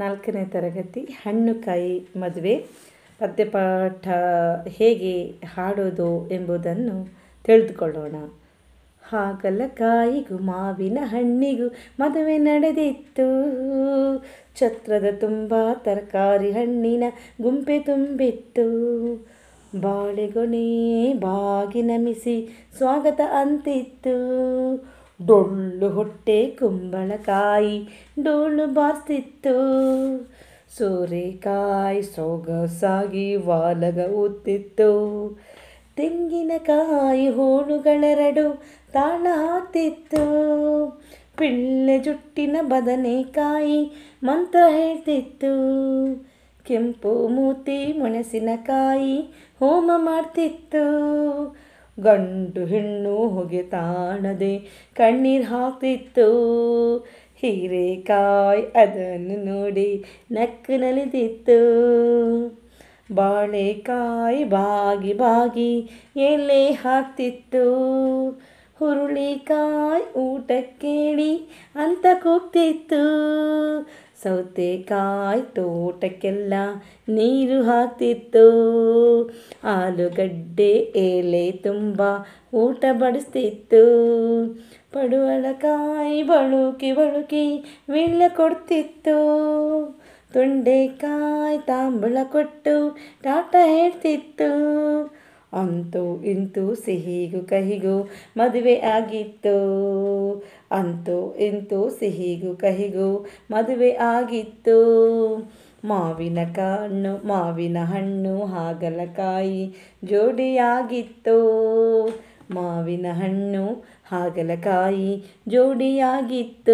ನಾಲ್ಕನೇ ತರಗತಿ ಹಣ್ಣು ಕಾಯಿ ಮದುವೆ ಪದ್ಯಪಾಠ ಹೇಗೆ ಹಾಡೋದು ಎಂಬುದನ್ನು ತಿಳಿದುಕೊಳ್ಳೋಣ ಕಾಯಿಗೂ ಮಾವಿನ ಹಣ್ಣಿಗೂ ಮದುವೆ ನಡೆದಿತ್ತು ಛತ್ರದ ತುಂಬ ತರಕಾರಿ ಹಣ್ಣಿನ ಗುಂಪೆ ತುಂಬಿತ್ತು ಬಾಳೆಗೊನೆ ಬಾಗಿ ನಮಿಸಿ ಸ್ವಾಗತ ಅಂತಿತ್ತು ಡೊಳ್ಳು ಹೊಟ್ಟೆ ಕುಂಬಳಕಾಯಿ ಡೊಳ್ಳು ಬಾರ್ತಿತ್ತು ಸೋರೆಕಾಯಿ ಸೊಗಸಾಗಿ ವಾಲಗ ಊತ್ತಿತ್ತು ತೆಂಗಿನಕಾಯಿ ಹೋಳುಗಳೆರಡು ತಾಳ ಹಾತಿತ್ತು ಪಿಳ್ಳೆ ಜುಟ್ಟಿನ ಬದನೆಕಾಯಿ ಮಂತ್ರ ಹೇಳ್ತಿತ್ತು ಕೆಂಪು ಮೂತಿ ಮೆಣಸಿನಕಾಯಿ ಹೋಮ ಮಾಡ್ತಿತ್ತು ಗಂಡು ಹೆಣ್ಣು ಹೊಗೆ ತಾಣದೆ ಕಣ್ಣೀರು ಹಾಕ್ತಿತ್ತು ಹೀರೇಕಾಯಿ ಅದನ್ನು ನೋಡಿ ನಕ್ಕು ನಲಿದಿತ್ತು ಬಾಳೆಕಾಯಿ ಬಾಗಿ ಬಾಗಿ ಎಲೆ ಹಾಕ್ತಿತ್ತು ಹುರುಳಿಕಾಯಿ ಊಟಕ್ಕೇಳಿ ಅಂತ ಕೂಗ್ತಿತ್ತು ಸೌತೆಕಾಯಿ ತೋಟಕ್ಕೆಲ್ಲ ನೀರು ಹಾಕ್ತಿತ್ತು ಆಲೂಗಡ್ಡೆ ಎಲೆ ತುಂಬ ಊಟ ಬಡಿಸ್ತಿತ್ತು ಪಡುವಳಕಾಯಿ ಬಳುಕಿ ಬಳುಕಿ ವಿಳ್ಳ ಕೊಡ್ತಿತ್ತು ತೊಂಡೆಕಾಯಿ ತಾಂಬಳ ಕೊಟ್ಟು ಟಾಟ ಹೇಳ್ತಿತ್ತು ಅಂತೂ ಇಂತೂ ಸಿಹಿಗೂ ಕಹಿಗೂ ಮದುವೆ ಆಗಿತ್ತು ಅಂತೂ ಇಂತೂ ಸಿಹಿಗೂ ಕಹಿಗೂ ಮದುವೆ ಆಗಿತ್ತು ಮಾವಿನ ಕಣ್ಣು ಮಾವಿನ ಹಣ್ಣು ಹಾಗಲಕಾಯಿ ಜೋಡಿಯಾಗಿತ್ತು ಮಾವಿನ ಹಣ್ಣು ಹಾಗಲಕಾಯಿ ಜೋಡಿಯಾಗಿತ್ತು